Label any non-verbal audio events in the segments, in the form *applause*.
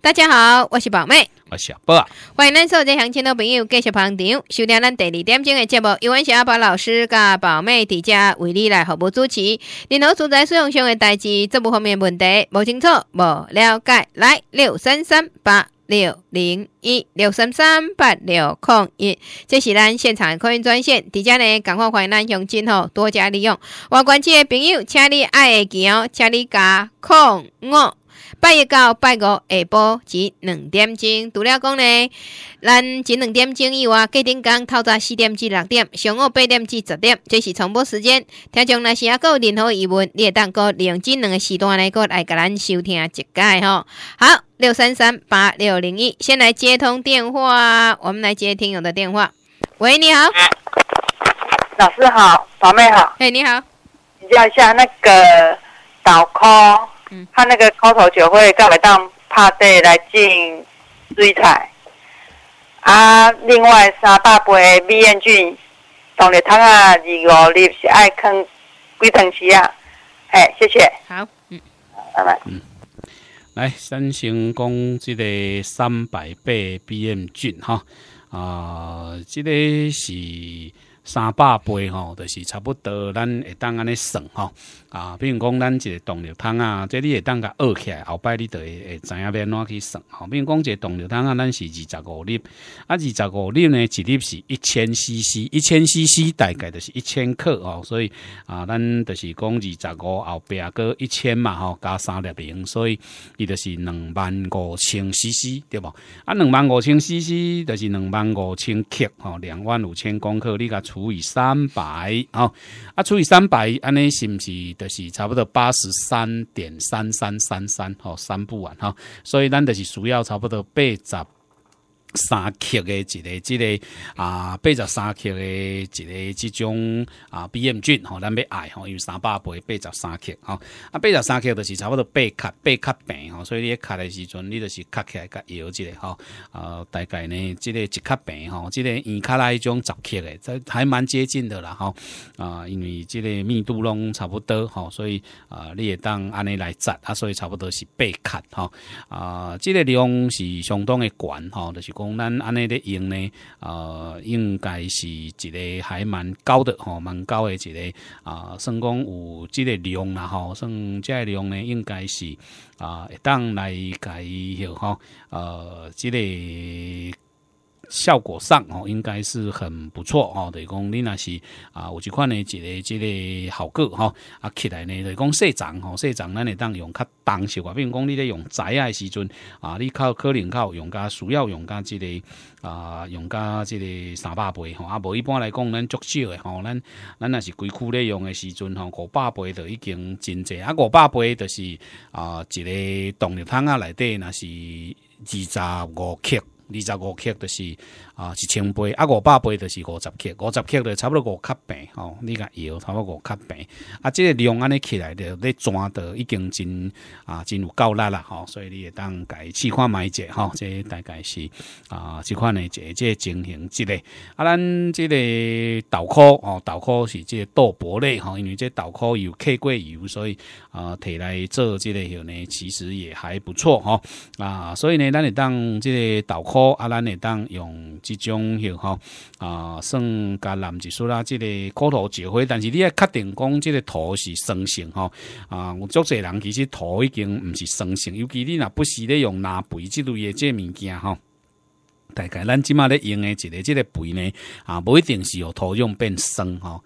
大家好，我是宝妹，我是宝，欢迎咱所有在乡亲的朋友继续捧场。收听咱第二点钟的节目，有是小宝老师甲宝妹伫遮为你来服务主持。任何住宅使用上的代志、这部方面的问题，无清楚、无了解，来六三三八六零一六三三八六空一，这是咱现场的客运专线。伫下呢，赶快欢迎咱乡亲吼多加利用。我关系的朋友，请你爱的叫，请你加空五。拜一到拜五下晡至两点钟，除了讲呢，咱即两点钟以外，过点讲透早四点至六点，上午八点至十点，这是重播时间。听众若是一有任何疑问，你会当个利用这两个时段来个来甲咱收听一解吼。好，六三三八六零一，先来接通电话，我们来接听友的电话。喂，你好，老师好，宝妹好，诶，你好，请教一下那个导控。他那个口头就会盖来当拍地来进水菜，啊，另外三百倍 B M 菌，同你汤啊，二五粒是爱坑鬼东西啊，哎，谢谢，好，嗯，拜拜，嗯，来，三型公击的三百倍 B M 菌，哈，啊，这个是。三百杯吼，就是差不多。咱会当安尼算吼，啊，比如讲咱一个动力汤啊，这你会当甲学起，来，后摆你就会会知影要安怎去算？吼，比如讲一个动力汤啊，咱是二十五粒，啊，二十五粒呢，一粒是一千 c c，一千 c c 大概就是一千克哦，所以啊，咱就是讲二十五后壁啊，一千嘛吼，加三粒零，所以伊就是两万五千 c c，对无啊，两万五千 c c 就是两万五千克吼，两万五千公克你甲。除以三百啊，啊，除以三百，安尼是不是就是差不多八十三点三三三三，好，三不完哈，所以咱就是需要差不多八十。三克的一个即个啊，八十三克的一个这种啊，B M 菌吼，咱要爱吼，因为三百倍八十三克，啊，八十三克就是差不多八克八克病，所以你咧咳的时阵，你就是咳起来较摇一个吼，啊，大概呢，即个一克病，吼，即个二克来迄种十克的，都还蛮接近的啦，吼，啊，因为即个密度拢差不多，吼，所以啊，你也当安尼来扎啊，所以差不多是八克，吼，啊，之个量是相当的悬，吼，就是讲。讲咱安尼咧用呢，呃，应该是一个还蛮高的吼，蛮高的一个啊，算讲有即个量啦吼，算即个量呢应该是啊，当来改伊后哈，呃，即个。效果上哦，应该是很不错哦。等于讲你那是啊，有一款呢，一个这个效果哈啊起来呢。等于讲社长吼，社长咱会当用较重少啊，比如讲你在用仔诶时阵啊，你靠可能靠用加需要用加这个啊，用加这个三百倍吼啊，无一般来讲咱足少诶吼，咱咱那是规区咧用诶时阵吼，五百倍就已经真侪啊，五百倍就是啊一个动力桶啊内底那是二十五克。二十五克就是。啊，一千杯啊，五百杯就是五十克，五十克就差不多五克吼、哦。你甲摇差不多五克饼，啊，这个量安尼起来，的，你抓的已经真啊，真有够力啦吼。所以你也当家试看买者即、这大概是啊，这款诶，这这情形之类。啊，咱这个豆蔻哦，豆蔻是这豆粕类哈，因为这豆蔻有克过油，所以啊，摕来做这个油呢，其实也还不错哈。啊，所以呢，咱也当这豆蔻啊，咱也当用。即种吼啊，算甲南一数啦，即个口头石灰，但是你也确定讲即个土是酸性吼啊，有足侪人其实土已经毋是酸性，尤其你若不是咧用拿肥之类的即物件吼。大概咱即满咧用诶一个即个肥呢啊，不一定是有土壤变酸吼。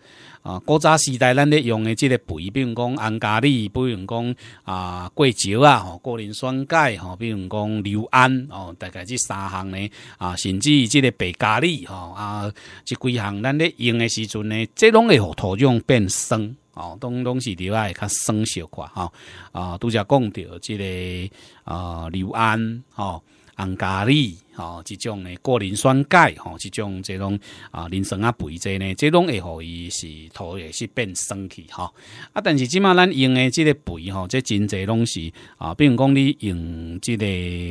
啊，古早时代，咱咧用的这个肥，比如讲安加利，比如讲啊过胶啊，吼，个人酸钙，吼，比如讲硫胺，哦，大概即三项呢，啊，甚至这个白加利，吼，啊，这几项咱咧用的时阵呢，这拢会土壤变酸，哦，东东西另外较酸小化，哈，啊，都只讲到这个啊硫胺，哦，安加利。哦，即种呢，过磷酸钙，吼，即种这种啊，磷酸啊肥，者呢，这种会好，伊是土也是变酸去，吼，啊，但是即码咱用的这个肥，吼，这真侪拢是啊，比如讲你用这个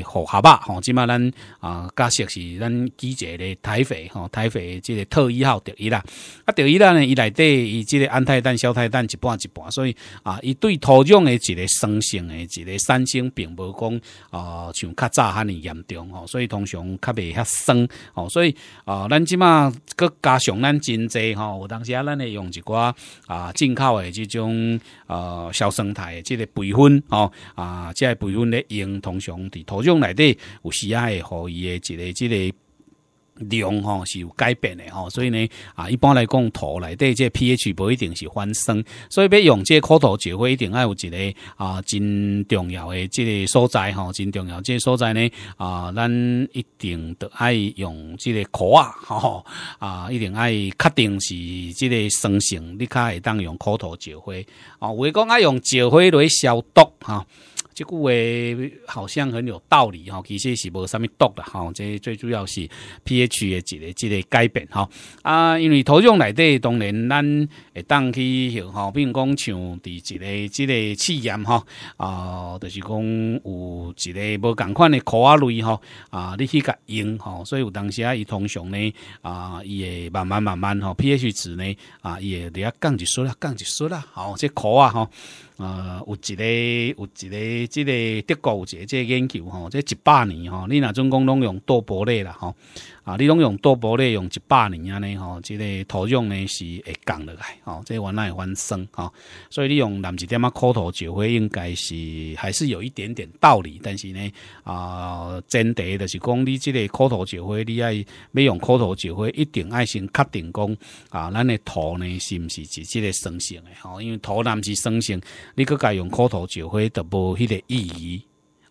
腐下巴，吼，即码咱啊，假设是咱基者嘞台肥，吼，台肥这个特一号钓一啦，啊，钓一啦呢，伊内底伊这个安泰氮、硝态氮一半一半，所以啊，伊对土壤的这个酸性、的这个酸性并无讲啊，像较早哈尔严重，吼，所以同常。较未遐酸哦，所以啊，咱即马佮加上咱真侪吼，有当时啊，咱会用一寡啊进口的即种呃小生态的即个培训哦啊，即个培训咧用通常伫土壤内底有时啊会互伊的一个即个。量吼是有改变的吼，所以呢啊，一般来讲土来底这 pH 不一定是反酸，所以要用这苦土石灰一定爱有一个啊真重要的这个所在吼，真重要这个所在呢啊，咱一定得爱用这个苦啊，吼啊一定爱确定是这个生性，你才会当用苦土石灰啊，我讲爱用石灰来消毒啊。即句话好像很有道理吼，其实是无啥物毒的吼，即最主要是 pH 诶，一个即个改变吼。啊，因为土壤内底当然咱会当去吼，比如讲像伫一个即个试验吼，啊，就是讲有一个无共款的苦啊类吼，啊，你去甲用吼，所以有当时啊，伊通常呢啊，伊会慢慢慢慢吼 p h 值呢啊，伊会遐降一摄拉，降一摄拉吼，即苦啊吼。呃，有一个，有一个，这个德国有一个这研究吼，这一百年吼，你若总讲拢用多玻璃啦吼。啊，你拢用多薄咧？用一百年安咧吼，即个土壤咧是会降落来吼，即个原来会翻生吼，所以你用南一点啊苦土石花，应该是还是有一点点道理。但是呢啊，前提就是讲你即个苦土石花，你爱要用苦土石花，一定爱先确定讲啊，咱的土呢是毋是是即个生性诶吼，因为土南是生性，你去甲用苦土石花都无迄个意义。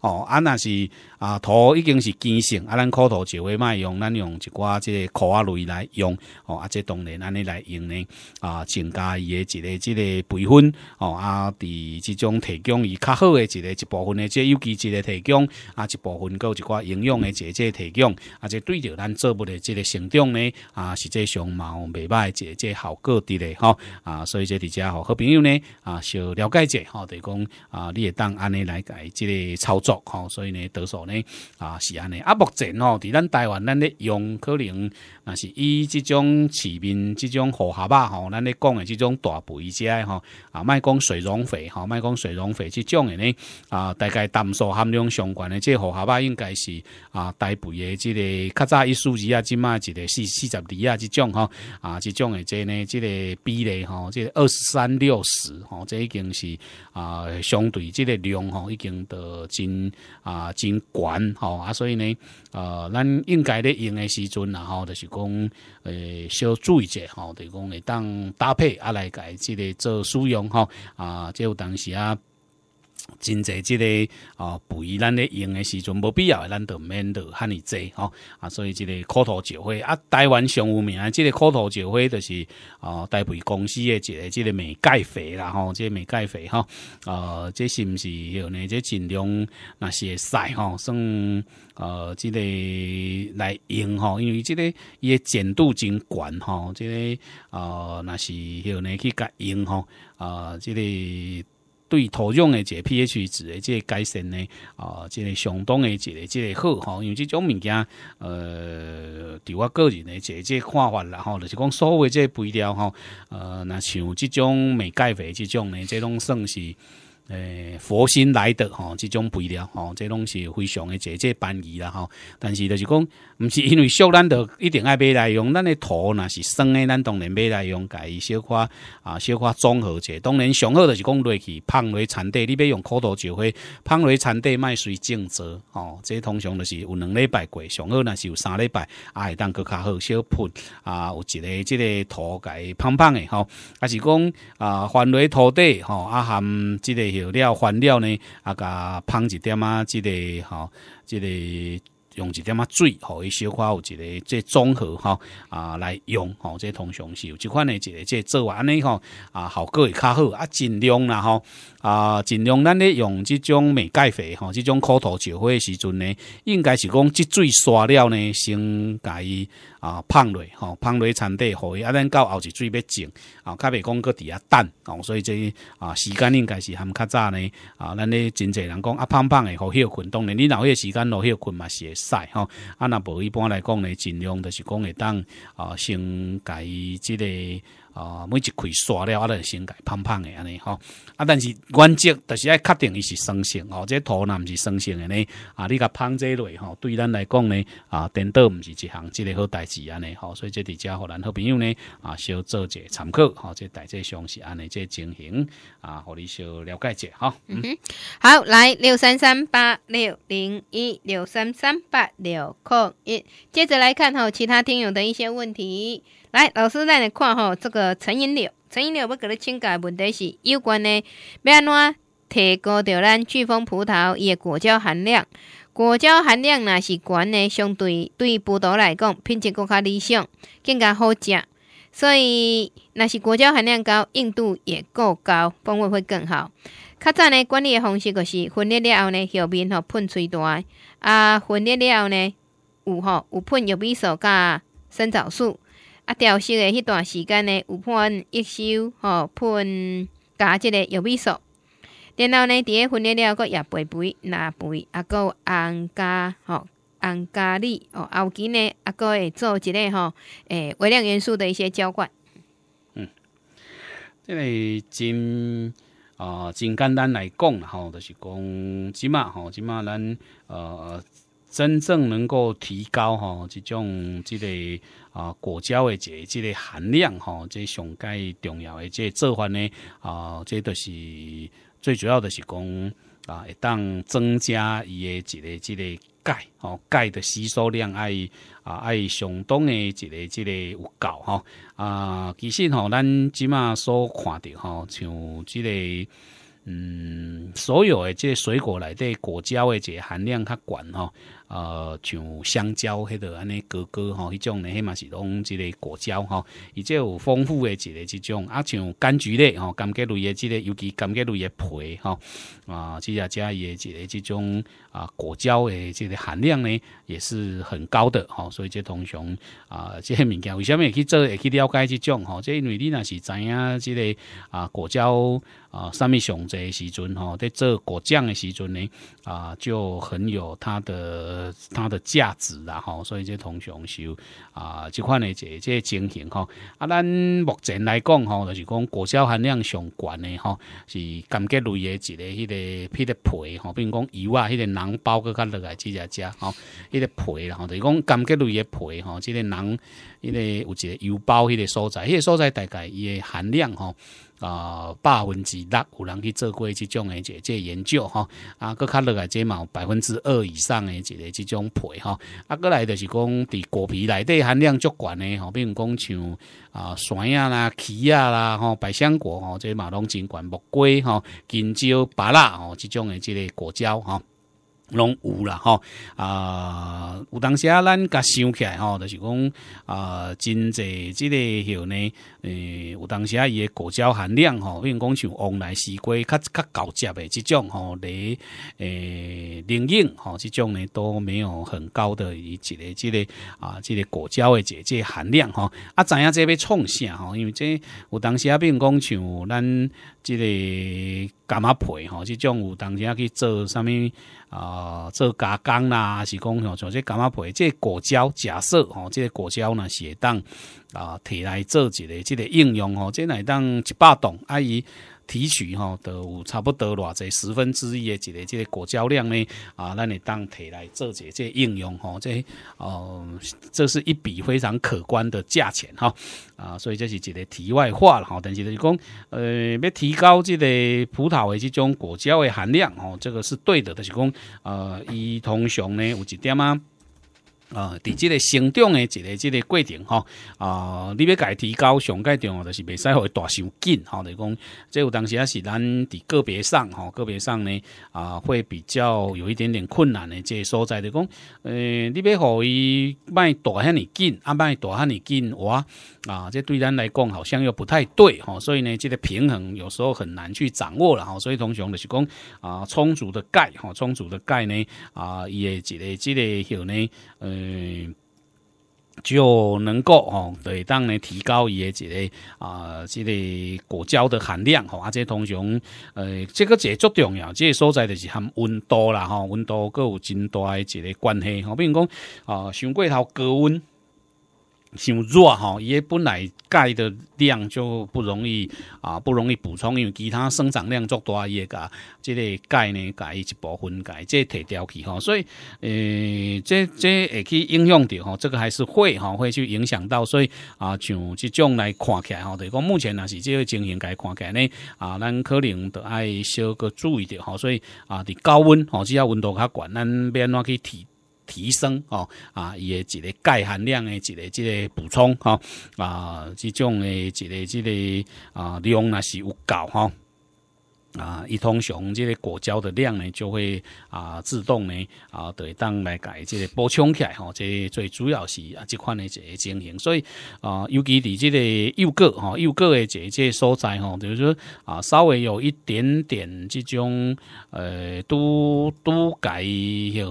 哦，啊，那是啊，土已经是碱性啊，咱块土就会卖用，咱用一寡即个苦啊类来用哦，啊，即当然安尼来用呢啊，增加伊诶一个即个培训，哦，啊，伫即种提供伊较好诶一个一部分诶，即有机即诶提供啊，一部分够一寡营养诶，即即提供啊，即对着咱作物诶即个成长呢啊，实际上毛袂歹，个即效果伫咧吼，啊，所以即伫遮吼好朋友呢啊，想了解者吼，等于讲啊，你也当安尼来改即个操作。吼，所以呢，多数呢，啊，是安尼。啊，目前哦，伫咱台湾，咱咧用可能，嗱，是以即种市面即种河虾吧，吼，咱咧讲诶即种大肥只，吼啊，卖讲水溶肥，吼，卖讲水溶肥，即种诶呢，啊，大概淡素含量相关诶，即个河虾吧，应该是啊，大肥诶即个较早一数字啊，即嘛，一个四四十二啊，即种吼啊，即种诶即呢，即个比例吼，即个二三六十，吼，即已经是啊，相对即个量，吼已经到真。啊，真悬吼啊，所以呢，呃，咱应该咧用的时阵啊，吼，就是讲，呃，小注意者吼，就讲会当搭配啊来解，即个做使用吼啊，即有当时啊。真济即个哦，肥咱咧用诶时阵，无必要咱都免得赫尔济吼啊。所以即个口头石灰啊，台湾上有名诶，即个口头石灰就是哦，代肥公司诶一个即个镁钙肥啦吼，即个镁钙肥吼，呃，即是毋是有呢？即尽量是会使吼，算呃，即个来用吼，因为即个伊诶碱度真悬吼，即个呃，若是有呢去甲用吼啊，即个。对土壤的这 pH 值的这改善呢，啊，这相当的这这好哈，因为这种物件，呃，对我个人的这这看法啦吼，就是讲所谓这肥料哈，呃，那像这种镁钙肥这种呢，这拢算是。诶，佛心来的吼，即种肥料吼，即拢是非常的直接便宜啦吼。但是就是讲，毋是因为俗，咱就一定爱买来用。咱的土若是生的，咱当然买来用，家己小花啊，小花综合一下。当然上好就是讲去奇胖蕊产地，你要用口头就会胖蕊产地卖水种植哦。这通常就是有两礼拜过，上好若是有三礼拜。会当佫较好小喷啊，有一个即个土介胖胖的吼，还是讲啊，番蕊土地吼，啊含即个。有料翻料呢啊甲芳一点啊即个吼即个用一点嘛水，吼伊小可有一个即综合吼啊来用吼，即常是有即款嘞一个即做完嘞吼啊效果会较好啊，尽量啦吼啊尽量咱咧用即种镁钙肥吼，即种头石造肥时阵呢，应该是讲即水刷了呢，先甲伊啊放落，吼胖蕊产地好，啊咱到后一水要种啊，较袂讲搁地下等吼，所以即啊时间应该是含较早呢啊，咱咧真侪人讲啊胖胖诶好休困，当然你老些时间老休困嘛是。赛吼。啊，若无一般来讲呢，尽量都是讲会当啊，先改这个。哦，每一开刷了，啊，就先材胖胖的安尼，吼。啊，但是原则就是爱确定伊是生性，哦，这头男是生性的呢，啊，你个胖这类，吼，对咱来讲呢，啊，颠倒唔是一行，即个好代志安尼，吼。所以这底家河咱好朋友呢，啊，小做者参考，好，这大家详细安尼这情形，啊，互你小了解者，哈。嗯哼，好，来六三三八六零一六三三八六零一，接着来看哈，其他听友的一些问题。来，老师咱来看吼，这个陈银柳。陈银柳要给你请教的问题是：有关的要安怎提高着咱巨峰葡萄的果胶含量？果胶含量若是悬呢，相对对葡萄来讲，品质更较理想，更加好食。所以若是果胶含量高，硬度也够高，风味会更好。较赞的管理的方式就是分裂了后呢，后面吼喷催大啊，分裂了后呢有吼有喷玉米素加生长素。啊，调休的迄段时间呢，有喷一休吼，喷加一个药味素，然后呢，伫咧分练了，阁野肥肥、若肥，啊，阁红加吼，红加绿哦，后期呢，啊，阁会做一个吼，诶，微量元素的一些浇灌。嗯，这个真啊，真简单来讲吼，就是讲即麻吼，即麻咱呃。真正能够提高哈这种这个啊果胶的这这个含量哈，这上界重要的这做法呢啊，这都是最主要的是讲啊，会当增加伊的一个这个钙哦，钙的吸收量爱啊爱相当的一个这个有够哈啊，其实吼咱即码所看的哈，像这个。嗯，所有的这水果来底果胶的这含量较悬吼。呃，像香蕉迄个安尼，哥哥吼，迄种呢，迄嘛是拢即个果胶哈，伊且有丰富诶一个即种啊，像柑橘类吼，柑橘类诶即个，尤其柑橘类诶皮吼，啊，即啊，伊诶一个即种啊，果胶诶即个含量呢，也是很高的吼。所以这通常啊，即个物件为什会去做，会去了解即种吼，这因为你若是知影即个啊，果胶啊，上面上这时阵吼，在做果酱的时阵呢啊，就很有它的。呃，它的价值啦吼，所以这常是有啊，这款的这是这情形吼，啊，咱目前来讲吼，就是讲果宝含量上悬的吼，是甘蔗类的，一个、迄个、迄个皮吼，比如讲油啊，迄个囊包个落来，只只只吼迄个皮啦吼，就是讲甘蔗类的皮吼，即个囊迄个有一个油包，迄个所在，迄个所在大概伊的含量吼。啊，百分之六有人去做过这种的这这研究吼，啊，佫较落来这有百分之二以上的一个这种皮吼，啊，佫来就是讲伫果皮内底含量足悬的，吼，比如讲像啊山啊啦、奇仔啦，吼，百香果吼，这嘛拢真悬，木瓜吼、金蕉、芭乐吼，这种的这个果胶吼。拢有啦，吼啊！有当时啊，咱甲想起来吼，就是讲啊，真济即个吼呢，诶，有当时啊，伊诶果胶含量吼，比如讲像王来西瓜较较高值诶，即种吼，咧诶，零用吼，即种呢都没有很高的一个即个啊，即个果胶诶，即个含量吼，啊，影即个欲创啥吼？因为个有当时啊，比如讲像咱。即个干仔皮吼，即种有当家去做啥物啊？做加工啦，是讲吼，像即干仔皮，即果胶假设吼，即个果胶呢是会当啊摕来做一个即个应用吼，即来当一百栋啊伊。提取哈，都有差不多偌侪十分之一的一个这个果胶量呢啊，咱会当提来做一些个应用哈，这哦，这是一笔非常可观的价钱哈啊，所以这是一个题外话了哈，但是就是讲呃，要提高这个葡萄的这种果胶的含量哦，这个是对的，就是讲呃，伊通常呢有一点啊？啊，伫即个成长的一个即个过程吼啊，你要己提高上钙量，就是袂使互伊大伤紧吼，是讲，即有当时也是咱伫个别上吼，个别上呢啊，会比较有一点点困难的即个所在。就讲，诶，你要互伊卖大汉尔紧，啊，卖大汉尔紧，我啊，这对咱来讲好像又不太对吼。所以呢，这个平衡有时候很难去掌握了。所以通常就是讲啊，充足的钙吼，充足的钙呢啊，伊一个这个吼呢。呃，就能够哦，对当呢提高伊诶一个啊，一个果胶的含量吼，啊，这通常呃，这个制作重要，这个所在就是含温度啦吼，温度各有真大一个关系吼，比如讲啊，上过头高温。伤弱吼，伊诶本来钙的量就不容易啊，不容易补充，因为其他生长量足大，伊会甲即个钙呢甲伊一部分钙即摕掉去吼，所以诶，即即会去影响着吼，这个还是会吼会去影响到，所以啊，像即种来看起来吼，如讲目前若是即个情形，该看起来呢啊，咱可能着爱小个注意着吼，所以啊，伫高温吼只要温度较悬，咱别怎去提。提升哦啊，一个钙含量的，一个这个补充哈啊，这种的，一个这个啊量若是有够哦啊，一通常这个果胶的量呢，就会啊自动呢啊对，当来改这补充起来吼、即这最主要是啊这款的这个经营，所以啊，尤其伫这个幼个吼，幼个的这个所在吼，就是说啊稍微有一点点这种呃都都改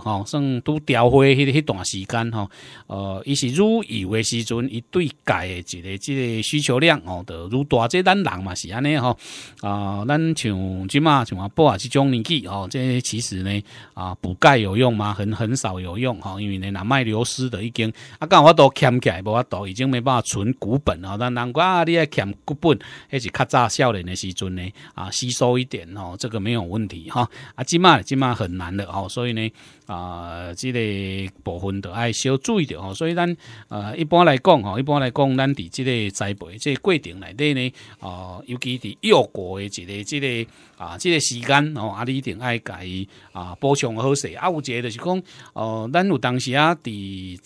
吼，算都调回迄迄段时间吼，呃，伊是愈有的时阵，伊对改的这个这个需求量哦，的愈大这咱人嘛是安尼吼，啊，咱像。即嘛什么补啊？即种年纪哦，这些其实呢啊，补钙有用吗？很很少有用哈，因为呢，人脉流失的已经啊，钙我都欠起来，钙都已经没办法存骨本啊、哦，那难怪你要欠骨本，迄是较早少年的时阵呢啊，吸收一点哦，这个没有问题哈啊，即嘛即嘛很难的哦，所以呢。啊，这个部分着爱小注意着吼，所以咱呃一般来讲吼，一般来讲咱伫即个栽培这个过程内底呢，哦，尤其伫幼果的一个这个啊，这个时间哦，啊，你一定爱伊啊，补充好势啊。有一个就是讲哦，咱有当时啊，伫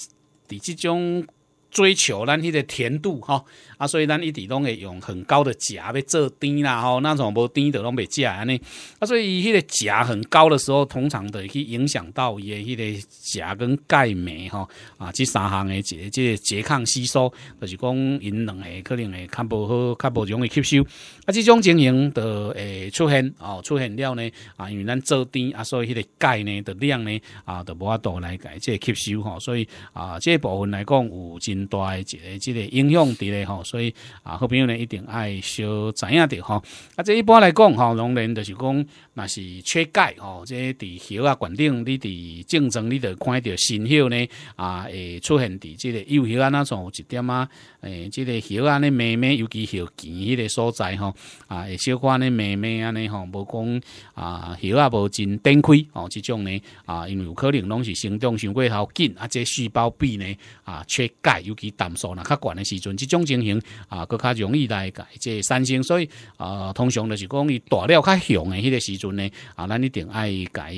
伫即种追求咱迄个甜度吼。啊，所以咱一直拢会用很高的钾来做甜啦吼，那种无甜的拢袂食安尼。啊，所以伊迄个钾很高的时候，通常都会去影响到伊的迄个钾跟钙镁吼啊，这三项的即个拮抗吸收，就是讲因两个可能会较无好，较无容易吸收。啊，这种情形的诶出现哦，出现了呢啊，因为咱做甜啊，所以迄个钙呢的量呢啊，都无法度来解这吸收吼，所以啊，这部分来讲有真大一个即个影响伫咧吼。所以啊，好朋友呢一定爱小知影的吼。啊，这一般来讲吼，农人就是讲那是缺钙吼，这伫叶啊、管顶，你伫竞争，你就看到新叶呢啊，会出现伫即个幼叶啊那种一点啊。诶，即个叶安尼妹妹，尤其叶紧迄个所在吼，啊，会小安尼妹妹安尼吼，无讲啊叶啊无真等开哦，即种呢啊，因为有可能拢是生长伤过头紧啊，即细胞壁呢啊缺钙，尤其胆素呐较悬的时阵，即种情形啊，佫较容易来改。即三星，所以啊，通常就是讲伊大了较雄的迄个时阵呢，啊，咱一定爱改。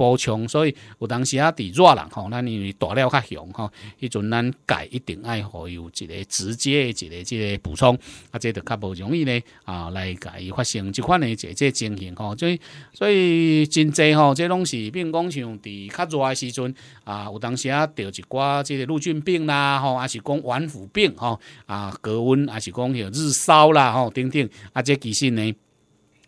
补充，所以有当时啊，伫热人吼，咱因为大料较雄吼，迄阵咱家一定爱有一个直接的一个即个补充，啊，即个较无容易咧啊，来己发生即款的一个情形吼，所以所以真济吼，即拢是并讲像伫较热的时阵啊，有当时啊，得一寡即个陆菌病啦吼，啊是讲顽腐病吼，啊，高温啊是讲迄日烧啦吼，等等，啊，即其实呢。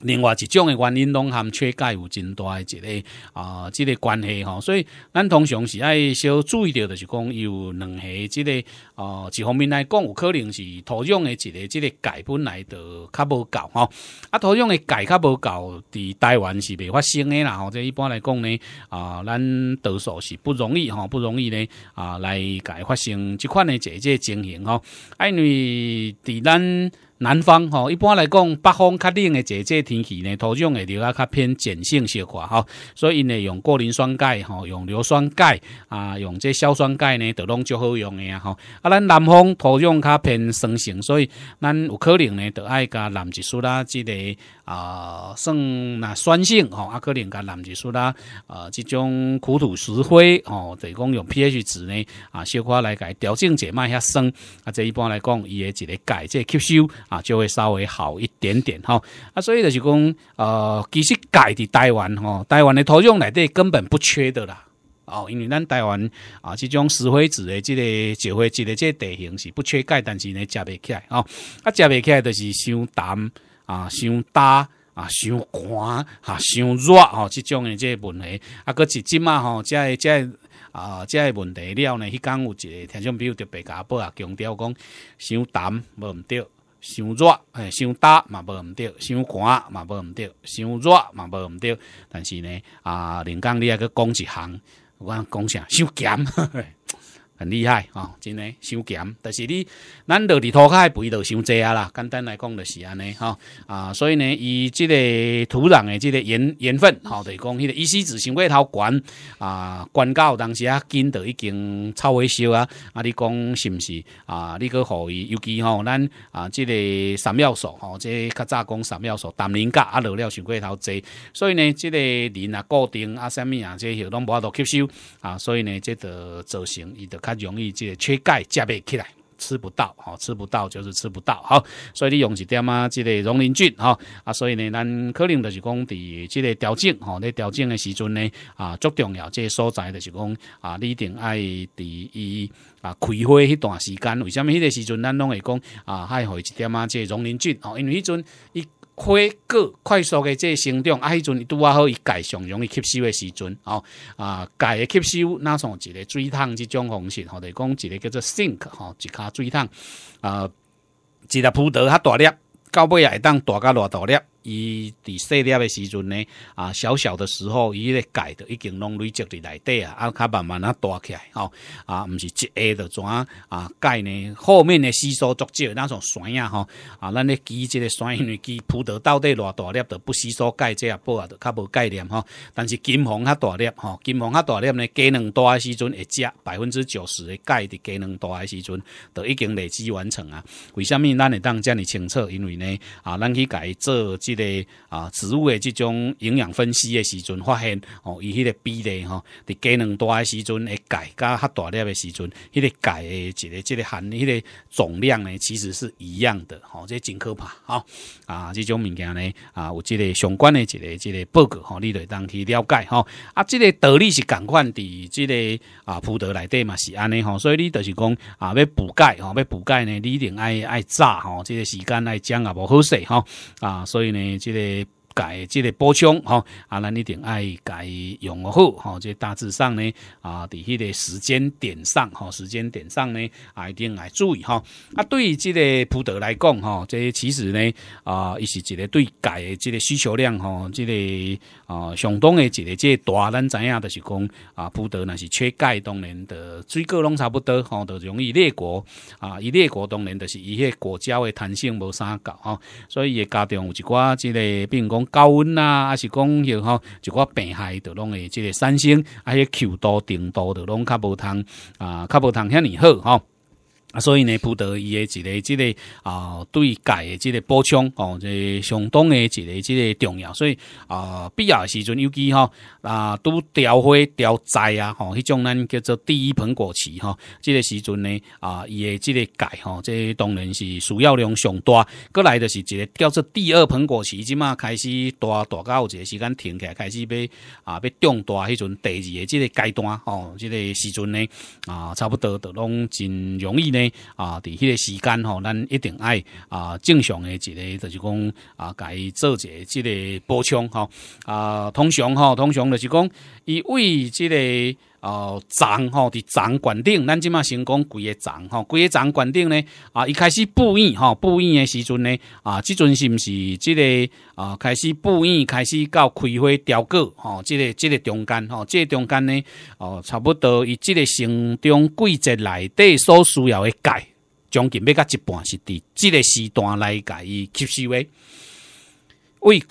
另外一种的原因，拢含缺钙有真大一个啊，即个关系吼。所以，咱通常是爱小注意到，就是讲有两个，即个哦，一方面来讲，有可能是土壤的一个，即个钙本来的较无够吼。啊，土壤的钙较无够，伫台湾是未发生的啦。吼，即一般来讲呢，啊，咱多数是不容易吼，不容易呢啊，来钙发生即款的这个情形吼，因为伫咱。南方吼，一般来讲，北方较冷诶季节天气呢，土壤会留啊较偏碱性小寡吼，所以呢用过磷酸钙吼，用硫酸钙啊，用这硝酸钙呢，都拢足好用诶啊吼。啊，咱南方土壤较偏酸性，所以咱有可能呢，都爱加蓝极苏啦之类啊，算那酸性吼，啊可能加蓝极苏啦，啊即种苦土石灰吼，总讲用 pH 值呢啊，小寡来改调整者卖遐酸啊，这一般来讲伊诶一个钙即吸收。啊，就会稍微好一点点哈啊，所以就是讲，呃，其实钙的台湾哈，台湾的土壤内底根本不缺的啦，哦，因为咱台湾啊，这种石灰质的这个石灰质的这地形是不缺钙，但是呢，食不起来哦，啊，食不起来就是伤淡啊、伤大啊、伤寒啊、伤热吼，即种的这问题，啊，搁一即嘛吼，即个即个啊，即个问题了呢，迄工有一个，听众比如就白我宝啊强调讲，伤淡无毋对。想热哎，想焦嘛无毋对，想寒嘛无毋对，想热嘛无毋对，但是呢，啊，林刚你啊去讲一行，我讲讲啥？太咸。很厉害哦，真的伤咸。但是你，咱落地土块肥度伤济啊啦。简单来讲就是安尼哈啊，所以呢，以这个土壤的这个盐盐分，哈，就讲迄个依稀子上过头管啊，灌溉当时啊，根都已经臭维烧啊。啊，你讲是不是啊？你个呼吁，尤其吼咱啊，这个三要素，吼，这较早讲三要素，氮磷钾啊，落了上过头济。所以呢，这个磷啊、固定啊、虾物啊，这些拢无法度吸收啊。所以呢，这个造成伊得开。容易即个缺钙，食未起来，吃不到，吼，吃不到就是吃不到，好，所以你用一点啊，即个溶磷菌，吼，啊，所以呢，咱可能就是讲，伫即个调整，吼，咧调整的时阵呢，啊，足重要即个所在就是讲，啊，你一定爱伫伊啊开花迄段时间，为什么迄个时阵咱拢会讲，啊，还好一点啊，即溶磷菌，哦，因为迄阵一。快个快速的这生长，啊，迄阵拄啊好，伊盖上容易吸收的时阵，哦，啊，盖的吸收那从一个水桶这种方式，我来讲一个叫做 sink，吼，一卡水桶，啊，一个葡萄较大粒，到尾也当大个偌大粒。伊伫细粒诶时阵呢，啊，小小的时候，伊咧钙都已经拢累积伫内底啊，啊，较慢慢啊大起来吼，啊，唔是一下就转啊，钙呢，后面诶吸收足少，那种酸啊吼，啊，咱咧积即个酸，因为基葡萄到底偌大粒的不吸收钙，这也不，较无概念吼。但是金黄较大粒吼，金黄较大粒呢，鸡卵大诶时阵会食百分之九十诶钙伫鸡卵大诶时阵，都已经累积完成啊。为虾米咱会当遮尼清楚？因为呢，啊，咱去伊做。个啊，植物嘅即种营养分析嘅时阵，发现哦，伊迄个比例吼，伫鸡卵大嘅时阵诶钙，加较大粒嘅时阵，迄个钙诶，一个，即个含，迄个总量呢，其实是一样的，哦，这真可怕哦、啊，即种物件咧啊，有即个相关嘅一个，即个报告，吼，你会当去了解哦、啊，即个道理是共款，伫即个啊，葡萄内底嘛是安尼，吼，所以你就是讲啊，要补钙，哦，要补钙呢，你一定爱爱炸，吼，即个时间爱讲也无好势，哦、啊，所以呢。即个。钙，即个补充吼，啊，那你一定爱钙用好吼，即大致上呢，啊，在迄个时间点上，哈，时间点上呢，啊，一定来注意哈。啊，对于即个葡德来讲吼，即其实呢，啊，亦是一个对钙的即个需求量吼，即个啊，相当的即个即大。咱知影就是讲啊，补德若是缺钙，当然的水果拢差不多吼，都容易裂果啊，伊裂果当然就是伊迄个果胶的弹性无啥够吼，所以也家重有一寡即个病高温啊，还是讲有吼，一个病害就拢会，即个三星啊，个求多、虫多，就拢较无通啊，较无通遐尼好吼。啊，所以呢，葡萄伊的一个这个啊，对钙的这个补充哦，这相当的一个这个重要。所以啊，必要时阵，尤其吼，啊，拄调花、调栽啊，吼，迄种咱叫做第一盆果期吼，这个时阵呢啊，伊的这个钙吼，这当然是需要量上大。过来的就是一个叫做第二盆果期，即嘛开始大大有一个时间停起来，开始要啊要量大，迄阵第二个这个阶段哦，这个时阵呢啊，差不多都拢真容易呢。啊，伫迄个时间吼，咱一定爱啊正常诶一个，就是讲啊，家伊做一个即个补充吼啊，通常吼，通常就是讲以为即个。哦，长吼，伫长冠顶，咱即马先讲几个长吼，几个长冠顶呢？啊，伊开始布衣吼，布衣诶时阵呢？啊，即阵是毋是即个啊？开始布衣，开始到开花调果吼，即个即个中间吼，即、个中间呢？哦，差不多伊即个城长季节内底所需要诶钙将近要甲一半，是伫即个时段内甲伊吸收诶，为开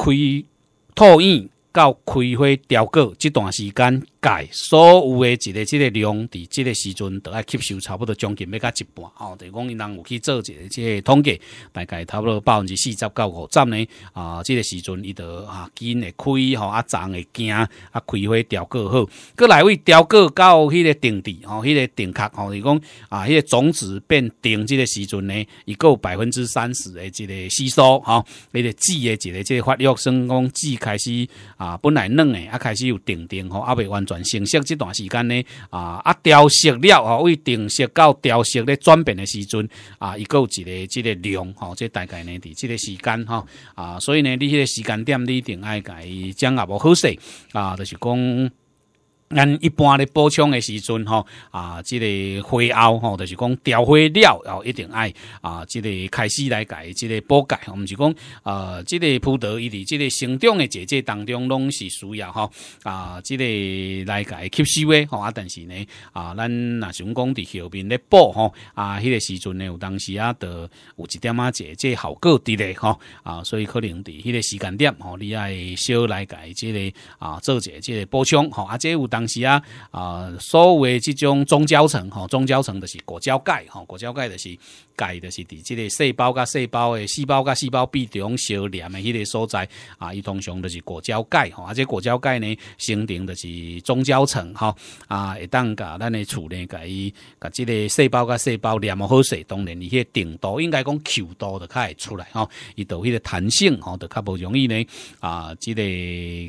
吐叶到开花调果这段时间。界所有的一个即个量，伫即个时阵，都要吸收差不多将近要甲一半，吼，就讲伊人有去做一个即个统计。大概差不多百分之四十到五，十呢？啊，即个时阵伊就啊，根会开吼，啊，长会惊，啊，开花调过好，再来位调过到迄个定底，吼，迄个定壳，吼，就讲啊，迄个种子变定即个时阵呢，已有百分之三十的即个吸收，吼，迄个籽的即个即个发育生讲籽开始啊，本来嫩诶，啊，开始有定定吼，啊，未完全。转成色这段时间呢，啊，啊，调息了吼，为定色到调息咧转变的时阵，啊，一个一个，这个量，吼，这大概呢，伫这个时间，吼啊，所以呢，你这个时间点，你一定爱改，将阿无好势，啊，就是讲。咱一般咧补充的时阵吼啊，这个花后吼，就是讲调花了，然后一定爱啊，这个开始来改，这个补改，我们是讲呃，这个葡萄伊伫即个成长的节节当中拢是需要吼啊，这个来改吸收吼啊，但是呢啊，咱若想讲伫后面咧补吼啊，迄个时阵呢，有当时啊，有有一点啊，节节效果伫咧吼啊，所以可能伫迄个时间点吼，你爱少来改，即个啊做一即个补充吼啊即有当。当时啊，啊，所谓即种中胶层吼，中胶层就是果胶钙吼，果胶钙就是钙，就是伫即个细胞甲细胞诶，细胞甲细胞壁中相连诶迄个所在啊，伊通常就是果胶钙哈，而且果胶钙呢形成就是中胶层哈啊，一当甲咱诶处理甲伊，甲即个细胞甲细胞连好势，当然伊迄个顶度应该讲球度就较会出来吼，伊有迄个弹性吼，就较无容易呢啊，即个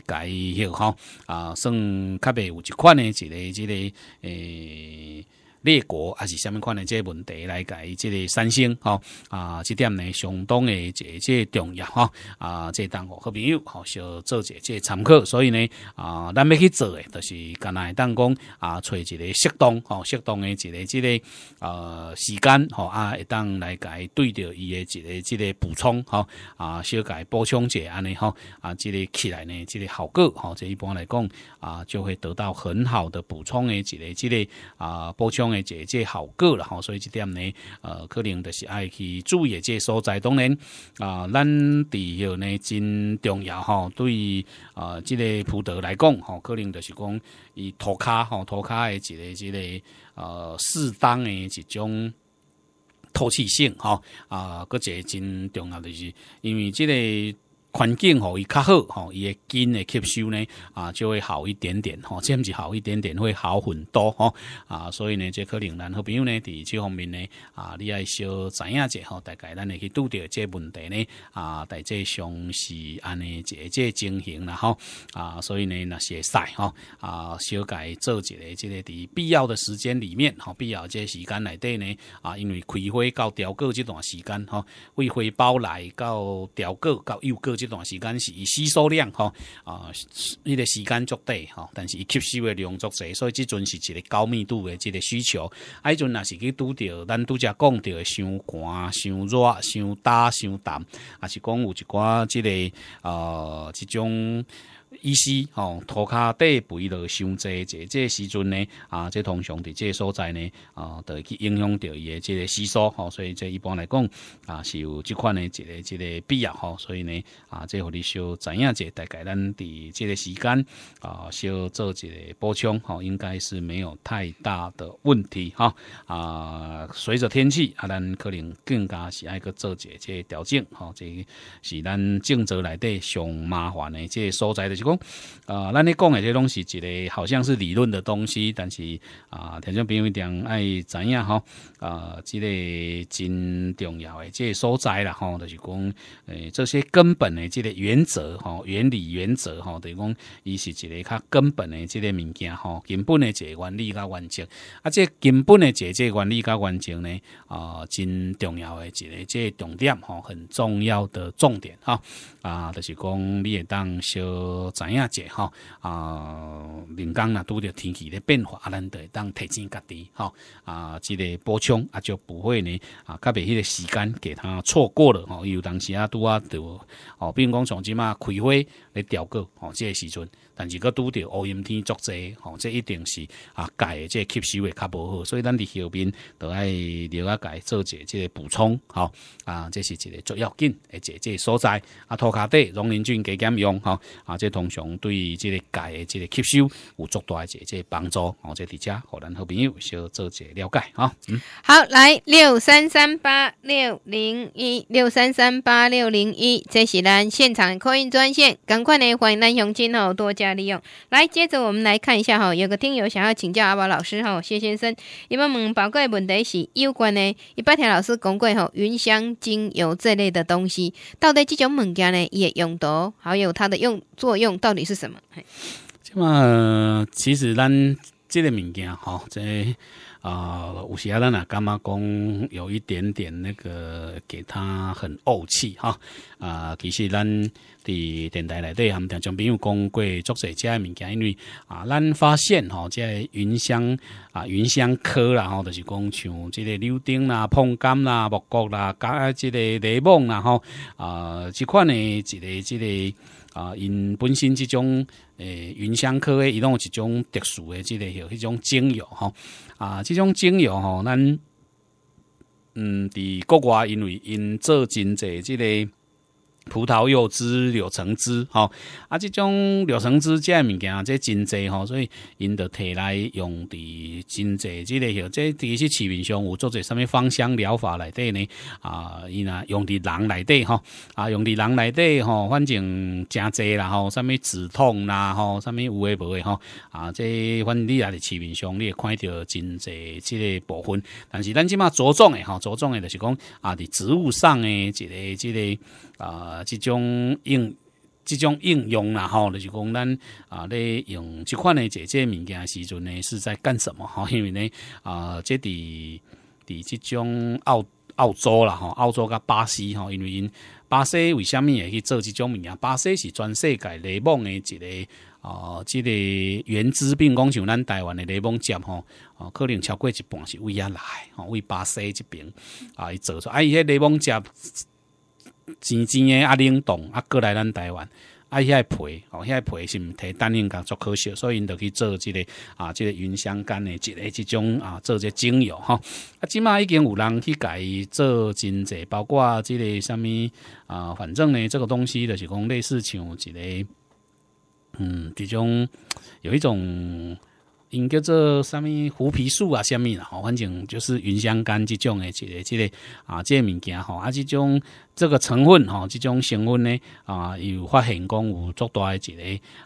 甲钙许吼啊，算较袂有。一款呢？一个一个诶。列国还是什么？款的这问题来改即个三星吼啊，这点呢相当的即这重要吼啊。即当我和朋友好小做这即参考，所以呢啊，咱要去做诶，就是干来当讲啊，找一个适当吼，适当诶一个即个呃时间吼啊，一当来改对着伊诶一个即个补充吼啊，小改补充者安尼吼啊，即个起来呢，即个效果吼，即一般来讲啊，就会得到很好的补充诶，一个即个啊补充。诶，这好过了吼，所以这点呢，呃，可能就是爱去注意这所在。当然啊，咱的哟呢真重要吼，对于呃，这个葡萄来讲吼，可能就是讲以涂骹吼涂骹的一个这个呃，适当的这种透气性吼，啊，个真重要的是，因为这个。环境吼伊较好吼，伊诶筋诶吸收呢啊就会好一点点吼，样子好一点点会好很多吼啊，所以呢，这可能咱好朋友呢，伫这方面呢啊，你爱小知影者吼，大概咱会去拄着这问题呢啊，大这上是安尼一个这情形啦吼啊，所以呢那些晒吼啊，小改做一个即个伫必要的时间里面吼，必要这时间内底呢啊，因为开花到调果这段时间吼，为汇报来到调果到又过。这段时间是以吸收量吼啊，呢个时间足低吼，但是伊吸收的量足侪，所以即阵是一个高密度的即个需求。啊，迄阵若是去拄着咱拄则讲到，伤寒、伤热、伤焦、伤淡，还是讲有一寡即个呃，即种。意思吼，涂骹底肥了伤济，者，这时阵呢啊，即通常伫即所在呢啊，会去影响到伊的即个吸收吼，所以即一般来讲啊是有即款的一个一个必要吼，所以呢啊，即互你小知影者，大概咱伫即个时间啊，小做一个补充吼，应该是没有太大的问题哈啊。随着天气啊，咱可能更加是爱个做一些即调整吼，即是咱郑州内底上麻烦的即所在的。是讲啊，咱咧讲诶些拢是一个好像是理论的东西，但是啊，听众朋友一定爱知影吼啊，之个真重要诶，即个所在啦吼，就是讲诶，这些根本诶，即个原则吼，原理、原则吼，等于讲伊是一个较根本诶，即个物件吼，根本诶一个原理甲原则。啊，即根本诶，一个即个原理甲原则呢，啊，真重要诶，一个即个重点吼，很重要的重点吼。啊，就是讲你会当小。知影者吼啊？明天啦，拄着天气的变化啊，咱会当提前家己吼啊，即个补充啊，就不会呢啊，较袂迄个时间给他错过了吼、伊有当时啊，拄啊，着吼，比如讲从即嘛开会咧调过吼，即个时阵。是果拄着乌阴天作贼，吼，这一定是啊钙的这吸收会较不好，所以咱伫后边都爱了解做些这补充，吼啊，这是一个足要紧，而且个所在啊，托卡底溶磷菌几减用，吼啊，这通常对于这个钙的这个吸收有足大一个这帮助，吼，这伫遮和咱好朋友小做些了解嗯，好，来六三三八六零一六三三八六零一，这是咱现场客运专线，赶快来欢迎咱雄亲哦，多加。利用来，接着我们来看一下哈，有个听友想要请教阿宝老师哈，谢先生，你们问宝贵的问题是有关呢，一八听老师讲过哈，云香精油这类的东西到底这种物件呢，也用到，还有它的用作用到底是什么？那么，其实咱。这个物件，哈，在啊，有时啊，咱啊，干妈讲有一点点那个，给他很怄气哈。啊，其实咱伫电台内底，他们常常朋友讲过，作者家的物件，因为啊，咱发现哈，个云香啊，云香科了哈，就是讲像即个柳丁啦、碰柑啦、木瓜啦、啊，即个柠檬啦，哈啊，即款呢，这个。这个啊，因本身这种诶，云香科诶，拢有一种特殊诶，即个有迄种精油吼啊，即种精油吼，咱嗯，伫国外因为因做真济即个。葡萄柚汁、柳橙汁，哈啊，这种柳橙汁这物件，这真济吼，所以因就摕来用伫真济之类吼。这第一些市面上有做者什么芳香疗法来底呢？啊，伊呐用伫人来底吼，啊，用伫人来底吼，反正真济啦吼，什么止痛啦吼，什么有诶无诶吼，啊，这反正你也是市面上你会看到真济之个部分。但是咱即码着重诶吼，着重诶就是讲啊，伫植物上诶一个之个啊。啊，即种应即种应用啦，吼，就是讲咱啊，咧用即款的这些物件时阵呢，是在干什么？吼？*laughs* 因为呢，啊，这伫伫即种澳澳洲啦，吼，澳洲甲巴西，吼，因为因巴西为什物会去做即种物件？巴西是全世界雷蒙的，一个哦，即个原资，并讲像咱台湾的雷蒙夹，吼，哦，可能超过一半是为啊来，吼，为巴西即边啊，去做出，啊，伊迄雷蒙夹。钱钱诶啊冷冻啊过来咱台湾，啊，遐皮哦，遐皮是毋提，当然甲足可惜，所以因着去做即个啊，即个云香干诶，即个即种啊，做者精油吼。啊，即马已经有人去伊做真济，包括即个啥物啊，反正呢，这个东西着是讲类似像一个，嗯，即种有一种，因叫做啥物虎皮树啊，啥物啦，吼，反正就是云香干即种诶，即个即个啊，即、个物件吼，啊，即种。这个成分哈，这种成分呢啊，有发现讲有足大一个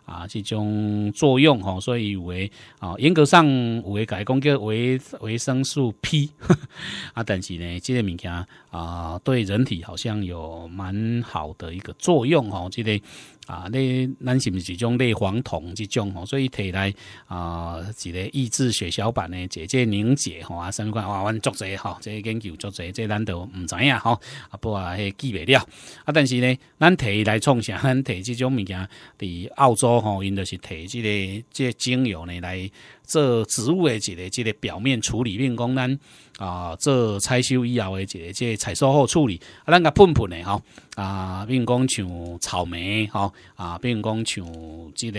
啊，这种作用哈，所以维啊，严格上维改讲叫维维生素 P *laughs* 啊，但是呢，这个物件啊，对人体好像有蛮好的一个作用哈，这个啊，你咱是不是这种类黄酮这种哈，所以提来啊，一个抑制血小板呢，这凝结哈，啊，物块哇，运作者哈，这研究作者，这咱都唔知样哈？啊不啊，嘿。未了。啊！但是呢，咱提来创啥？咱提这种物件，伫澳洲吼，因着是提这个、这精油呢，来做植物的一个、一个表面处理，并讲咱啊做采收以后的一个、这采收后处理啊，咱个喷喷的吼啊，并讲像草莓吼啊，并讲像这个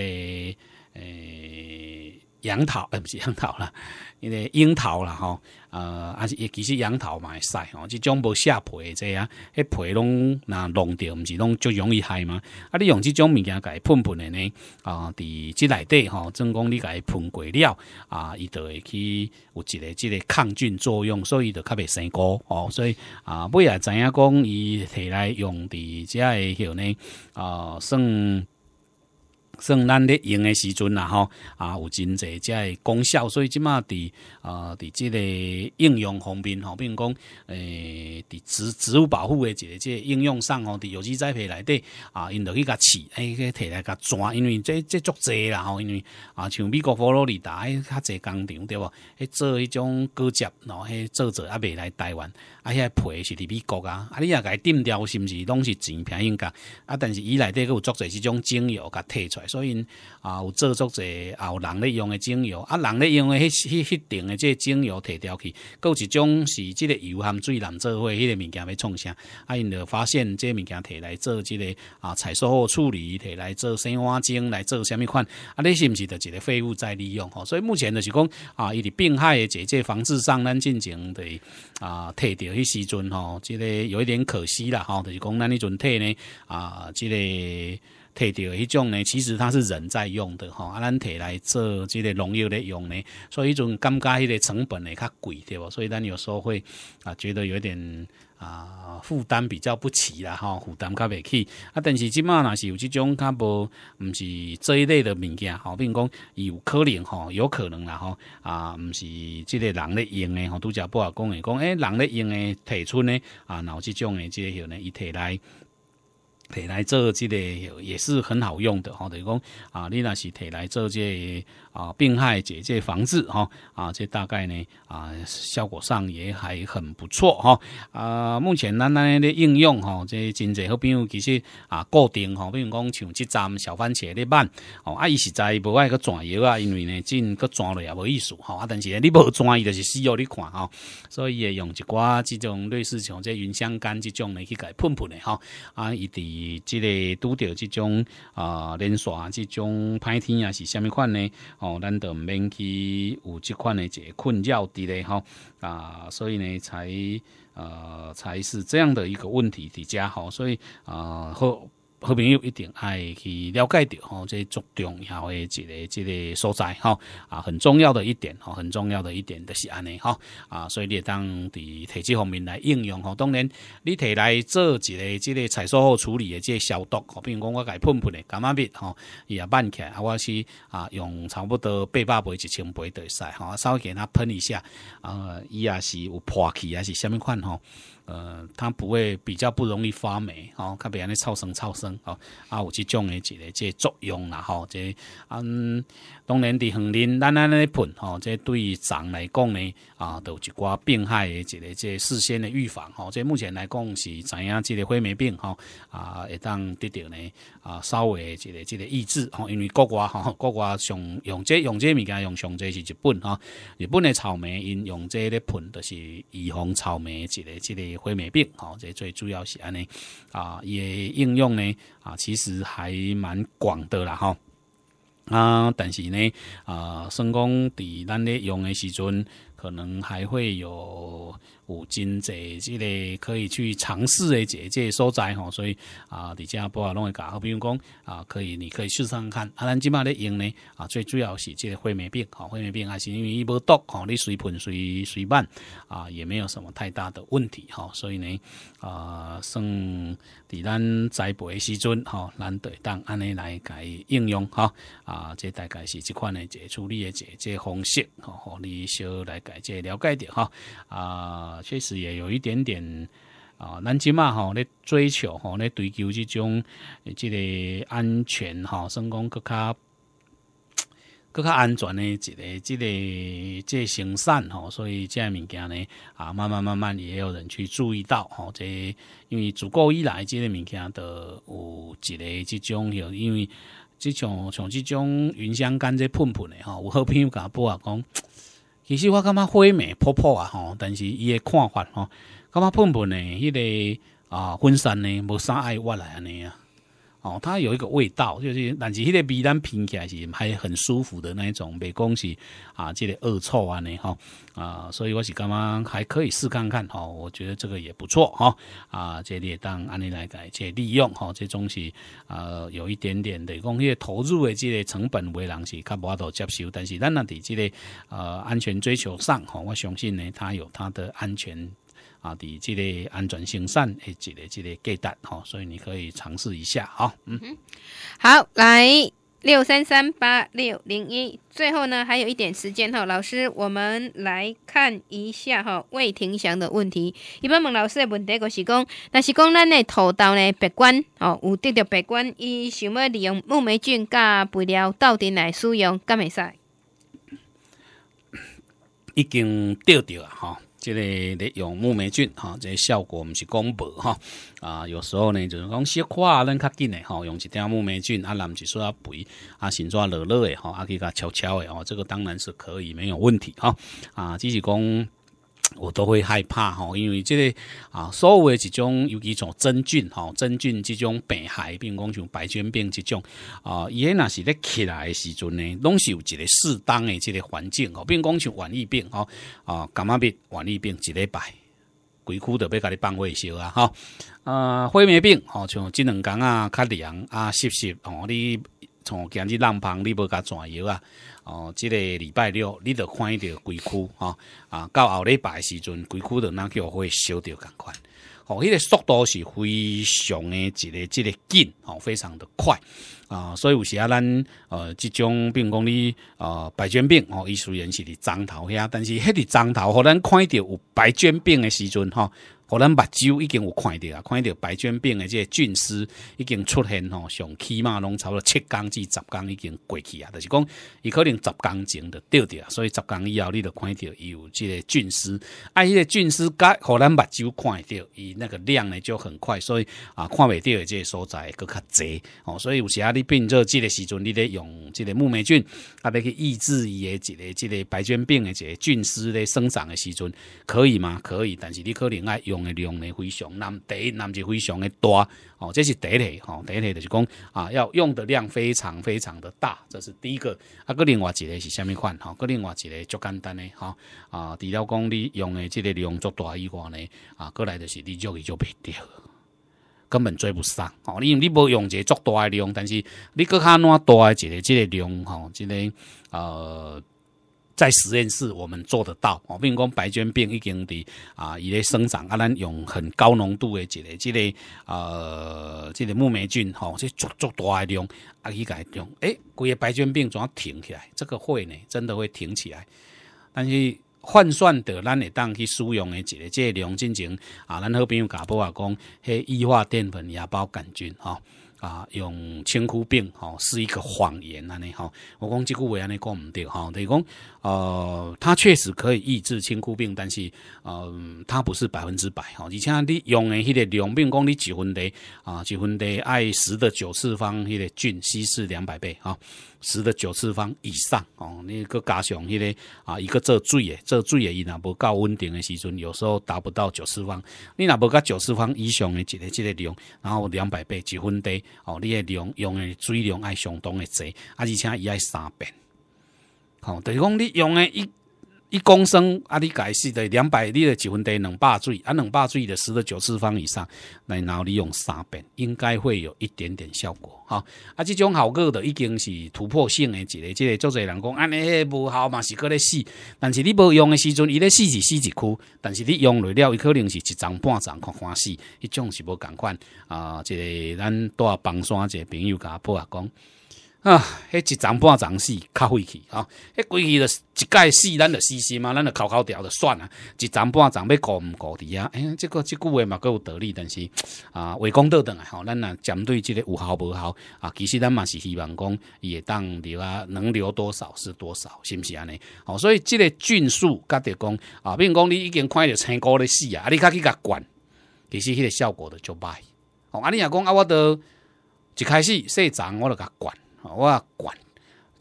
诶。杨桃，呃，不是杨桃啦，因 *laughs* 为樱桃啦，吼，呃，啊，其实杨桃嘛会使吼，即种无下皮的这样，迄皮拢若弄掉，毋是拢就容易害嘛。啊，你用即种物件来喷喷的呢，啊，伫即内底，吼，真讲你伊喷过了，啊，伊就会去有一个即个抗菌作用，所以就较袂生菇哦，所以啊，尾也知影讲，伊摕来用伫遮个许呢，啊，算。算咱咧用诶时阵啦，吼啊，有真侪遮诶功效，所以即马伫啊伫即个应用方面吼，比如讲诶伫植植物保护个即个应用上吼，伫有机栽培内底啊，因落去甲饲诶，去摕来甲抓，因为即即足济啦吼，因为啊，像美国佛罗里达迄较济工厂对无，迄做迄种嫁接，然后做做啊未来台湾。啊！遐皮是伫美国啊！啊！你也该定掉，是毋是拢是钱便宜个？啊！但是伊内底佫有足做即种精油甲摕出，所以啊，有足侪者有人咧用的精油，啊，人咧用的迄迄迄定的即个精油摕掉去，佫一种是即个油含水难做伙迄个物件要创啥？啊！因着发现即个物件摕来做即个啊，采收后处理摕来做洗碗精来做虾米款？啊！你是毋是着一个废物再利用？吼！所以目前着是讲啊，伊伫病害的即个防治上，咱进行的啊，摕掉。迄时阵吼，这个有一点可惜啦，吼，就是讲那迄阵体呢，啊，这个。摕到迄种呢，其实它是人在用的吼，啊，咱摕来做即个农药咧用呢，所以迄种感觉迄个成本会较贵对无？所以咱有时候会啊觉得有点啊负担比较不起啦吼，负担较未起。啊，但是即满若是有即种较无，毋是这一类的物件，比如讲伊有可能吼，有可能啦吼，啊，毋是即个人咧用的，吼，拄则不好讲，讲，哎，人咧用的摕出呢，啊，然后即种的这个呢，伊摕来。提来做这个也是很好用的，吼，等于讲啊，你那是提来做这。啊，病害解决防治，哈啊，这大概呢啊，效果上也还很不错，哈啊，目前那那的应用，哈，这真侪好，比友其实啊，固定，哈，比如讲像即站小番茄咧办，哦啊，伊实在无爱去转药啊，因为呢真去转了也无意思，哈啊，但是呢你无转伊就是需要你看，哈，所以也用一寡这种类似像这云香干这种呢去来喷喷的，哈啊，伊伫这个拄着这种啊，连啊这种歹天啊是虾米款呢？哦，咱毋免去有即款的一个困扰伫咧吼啊，所以呢，才呃，才是这样的一个问题伫遮吼，所以啊，好。好朋友一定爱去了解到吼，这足重要然的一个、一个所在吼，啊，很重要的一点吼，很重要的一点就是安尼吼，啊，所以你当伫体质方面来应用吼，当然你提来做一个、即个采收后处理的这消毒，比如讲我伊喷喷的感冒病吼，伊也办起来啊，我是啊，用差不多八百倍一千杯会使吼，稍微给它喷一下，啊，伊也是有破气还是什物款吼。呃，它不会比较不容易发霉哦，看别人的超生超生哦啊，有这种的一个这作用啦吼，这嗯，当然的，横林咱安尼喷吼，这对于长来讲呢啊，有一寡病害的一个这事先的预防吼，这目前来讲是怎样这个灰霉病吼，啊，会当得到呢啊，稍微一个这个抑制吼，因为国国哈各国上用这用这物件用上这是日本哈日本的草莓因用这咧喷，都是预防草莓这个这个。灰霉病，哦，这最主要是安尼啊，也应用呢啊，其实还蛮广的啦，哈啊，但是呢啊，算工伫咱咧用的时阵，可能还会有。有真侪即个可以去尝试的即个所在吼，所以啊，伫遮不啊拢会搞，比如讲啊，可以，你可以试试看。啊，咱即摆咧用呢啊，最主要是即个灰霉病吼，灰霉病还是因为伊无毒吼，你随喷随随办啊，也没有什么太大的问题吼，所以呢啊，算伫咱栽培时阵吼，咱对当安尼来改应用吼，啊，即大概是即款的即处理的即即方式吼，吼，你稍来改即了解点吼。啊。确实也有一点点啊，难进嘛吼，咧追求吼，咧追求这种，这个安全哈，生讲更加更加安全的这个，这个这行善吼，所以这物件呢啊，慢慢慢慢也有人去注意到吼，这因为足够以来，这个物件的有一个这种，因为这种从这种云香干这喷喷的吼，有好友甲播啊讲。其实我感觉灰美泡泡啊，吼，但是伊诶看法吼，感觉喷喷诶迄个啊，分散呢，无啥爱我来安尼啊。哦，它有一个味道，就是但是迄个味咱品起来是还很舒服的那一种，没讲是啊，这个恶臭啊呢吼啊，所以我是刚刚还可以试看看哈，我觉得这个也不错哈啊，这个当安尼来改借利用哈，这东西呃有一点点的讲，迄个投入的这个成本为人是较无度接受，但是咱那的即个呃安全追求上哈，我相信呢，它有它的安全。啊，伫即个安全性产诶，即个即个价值吼，所以你可以尝试一下，哈，嗯，好，来六三三八六零一，最后呢，还有一点时间，哈，老师，我们来看一下，哈，魏廷祥的问题，一般问老师的问题就是讲，若是讲咱的土豆呢，白管哦，有得着白管，伊想要利用木霉菌甲肥料到底来使用干会使？已经着掉啊吼。这个用木霉菌哈，这个效果毋是公布哈啊，有时候呢就是讲小化咱较紧的吼，用一点木霉菌啊，让就说要肥啊，形状软软的吼，啊，给它悄悄的吼，这个当然是可以，没有问题哈啊，只是讲。我都会害怕吼，因为这个啊，所有的这种，尤其像真菌吼，真菌这种病害，比如讲像白癣病这种啊，伊前那是咧起来的时阵呢，拢是有一个适当的这个环境哦，如讲像顽疫病吼啊，感冒病顽疫病一礼拜，鬼窟都要甲你放维修啊哈啊，灰霉病吼，像这两天啊，较凉啊，湿湿哦你。从今日浪旁你无甲怎油啊？哦，即个礼拜六你得看着条区吼，啊，到后礼拜时阵龟区着那叫会烧着共款。哦，迄个速度是非常的，一个一个紧哦，非常的快啊。所以有时啊，咱呃即种并讲你呃白卷病哦，伊虽然是伫脏头遐，但是迄伫脏头吼，咱看着有白卷病的时阵吼。互咱目睭已经有看着啊，看到白卷病的这个菌丝已经出现吼，上起码拢不多七缸至十缸已经过去啊。就是讲，伊可能十缸前就掉掉，所以十缸以后你就看到有这个菌丝，啊，这个菌丝该互咱目睭看到，伊那个量呢就很快，所以啊，看未着的这些所在佫较侪吼，所以有时啊，你变做即个时阵，你咧用这个木霉菌，啊，要去抑制伊的这个这个白卷病的这个菌丝咧生长的时阵，可以吗？可以，但是你可能爱用。用的量呢非常难，第一那就非常的大哦，这是第一点哦，第一点就是讲啊，要用的量非常非常的大，这是第一个。啊，个另外一个是虾米款？哈，个另外一个足简单的哈啊，除了讲你用的这个量足大以外呢，啊，过来就是你追伊追不掉，根本追不上。哦，你你无用个足大量，但是你搁较哪大一个这个量？吼，即个呃。在实验室我们做得到，哦，并讲白绢病已经的啊，伊咧生长啊，咱用很高浓度的一个这类呃，这个木霉菌吼，这足足大的量啊，一改量，诶，规个白绢病总要停起来，这个会呢，真的会停起来，但是换算的，咱会当去使用的这个这个量进行啊，咱好朋友家婆啊讲，系异化淀粉芽孢杆菌哈。啊，用青枯病吼是一个谎言安你吼，我讲这个我安尼讲毋对吼，等于讲，呃，它确实可以抑制青枯病，但是，呃，它不是百分之百吼，而且你用的迄个量，如讲你几分滴啊，几分滴，爱十的九次方迄个菌稀释两百倍啊。十的九次方以上哦，你个加上迄个啊一个做水诶，做水诶，伊若无够稳定诶时阵，有时候达不到九次方。你若无够九次方以上的一个即个量，然后两百倍一分地哦，你诶量用诶水量爱相当诶侪，而且伊爱三遍吼，等于讲你用诶一。一公升啊！你解释的两百你的几分得两百醉啊？两百醉的十的九次方以上，那然后你用三遍，应该会有一点点效果哈！啊，这种效果的已经是突破性的一个，即个做侪人讲，安尼无效嘛是搁咧试，但是你无用的时阵，伊咧试是试一区，但是你用来了，伊可能是一张半张看看喜，迄种是无共款啊！这个咱多帮山一个朋友甲我报啊讲。啊，迄一针半针死较费气啊！迄规气就一盖死，咱就死心嘛，咱就抠抠调就算啊。一针半针要顾毋顾伫啊？哎，即个即句话嘛，佮有道理，但是啊，话讲倒转来吼，咱若针对即个有效无效啊，其实咱嘛是希望讲伊会当留啊，能留多少是多少，是毋是安尼？哦，所以即个菌数甲着讲啊，比如讲你已经看着青高咧死啊，啊，你较去甲管，其实迄个效果的就歹。哦，啊，你若讲啊，我都一开始细针我就甲管。我管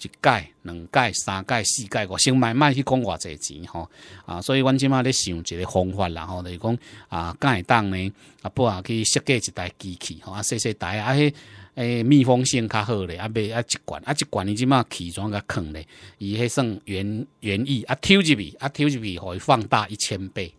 一届、两届、三届、四届，我先买卖去讲偌济钱吼啊！所以阮即马咧想一个方法，啦吼，就是讲啊，干会当呢？啊，不啊去设计一台机器吼，啊细细台啊，迄诶密封性较好咧，啊袂啊一罐，啊一罐伊即马起装甲坑咧，伊迄算原原意啊抽一去，啊抽一去，互伊放大一千倍。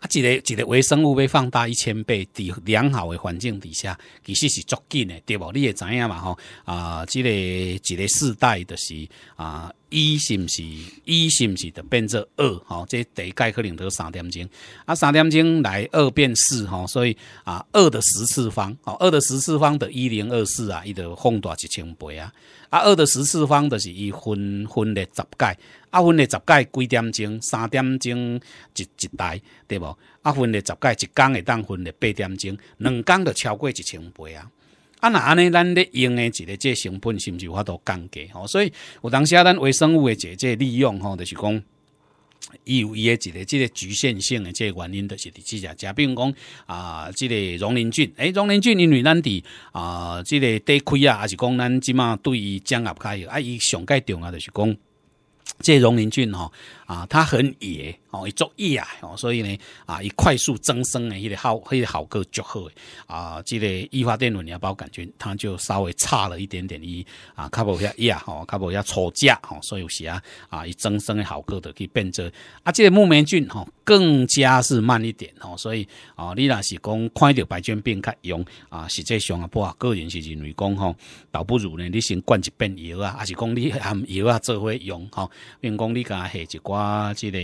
啊，一个一个微生物被放大一千倍，伫良好的环境底下，其实是足紧的，对不？你也知影嘛吼啊，这个一个世代的是啊，一是不是一是不是就变做二，吼，这第一代可能都三点钟，啊，三点钟来二变四，哈，所以啊，二的十次方，哦，二的十次方的一零二四啊，一都放大一千倍啊，啊，二的十次方就是伊分分的十代。啊，分嘞十介几点钟，三点钟一一台，对无？啊，分嘞十介一工会当分嘞八点钟，两工就超过一千倍啊！啊那安尼咱咧用诶一个即成本是毋是有多度降低？吼，所以有当啊，咱微生物诶一个利用吼，就是讲有伊诶一个即个局限性诶，即原因，就是伫即只？假比如讲啊，即个溶磷菌，哎，溶磷菌因为咱伫啊，即个地区啊，还是讲咱即码对于降压开，啊伊上界重啊，就是讲。这荣林俊哈啊，他很野。哦，足药啊，所以呢，啊，伊快速增生的迄个好，迄个好个就好诶，啊，即个异发电霉芽包杆菌，它就稍微差了一点点伊啊，较无遐压吼，较无遐粗加吼，所以有时啊，啊，伊增生的好个，就去变做啊，即个木霉菌吼，更加是慢一点吼，所以哦，你若是讲看着白菌病较用啊，实际上啊，不啊，个人是认为讲吼，倒不如呢，你先灌一遍药啊，还是讲你含药啊做伙用吼，并讲你甲下一寡即个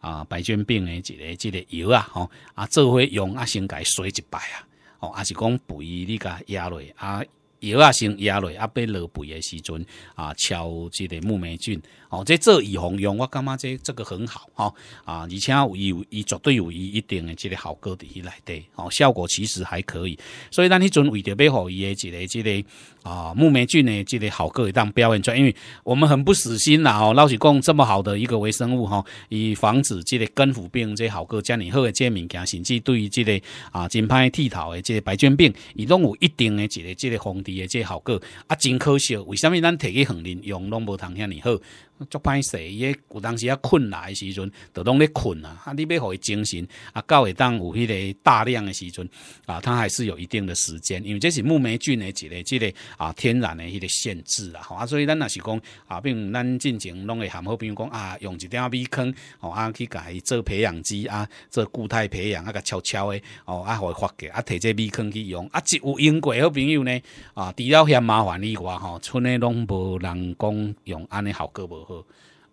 啊。啊，白菌病的这个、这个药啊，吼啊，做伙用啊，先改洗一摆啊，吼啊是讲肥你甲压累啊，药啊先压累啊，被落肥的时阵啊，敲这个木霉菌。哦，这这以红用，我感觉这这个很好哈啊，而且有有，伊绝对有一一定的这个好果的来底，哦，效果其实还可以。所以咱迄阵为着要好伊的一个这个啊木霉菌的这个好果，当表现出来，因为我们很不死心啦哦，老是讲这么好的一个微生物哈，以防止这个根腐病这好果，遮尼好个遮物件，甚至对于这个啊真歹剃头的这个白菌病，伊拢有一定的这个这个红治的这个效果啊，真可惜，为什么咱摕去恒林用拢无通遐尼好？足歹势，伊有当时啊困难诶时阵，就拢咧困啊。啊，你要互伊精神啊，到会当有迄个大量诶时阵啊，它还是有一定的时间，因为这是木霉菌的一个这个啊天然的迄个限制啦。吼啊，所以咱若是讲啊，并咱进前拢会含好朋友讲啊，用一点米坑吼啊去伊做培养基啊，做固态培养啊甲悄悄诶吼啊，互伊发个啊，摕这米坑去用啊。一有英国好朋友呢啊，除了嫌麻烦以外吼，剩诶拢无人讲用安尼效果无。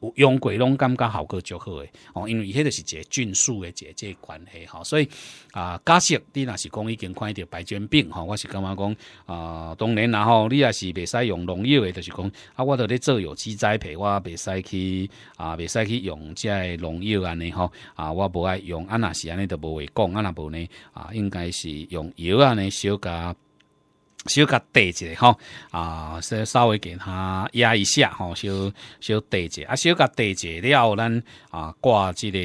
有用过拢感觉效果足好诶，哦，因为迄个是一个菌素诶，一个即个关系吼，所以啊，假设你若是讲已经看着白绢病吼，我是感觉讲啊，当然然后你也是袂使用农药诶，就是讲啊，我伫咧做有机栽培，我袂使去啊，袂使去用个农药安尼吼啊，我无爱用啊，若是安尼都无话讲啊，若无呢啊，应该是用药安尼小加。小甲地下吼，啊，稍稍微给它压一下哈，小小地下，啊，小甲地一下后咱啊挂这个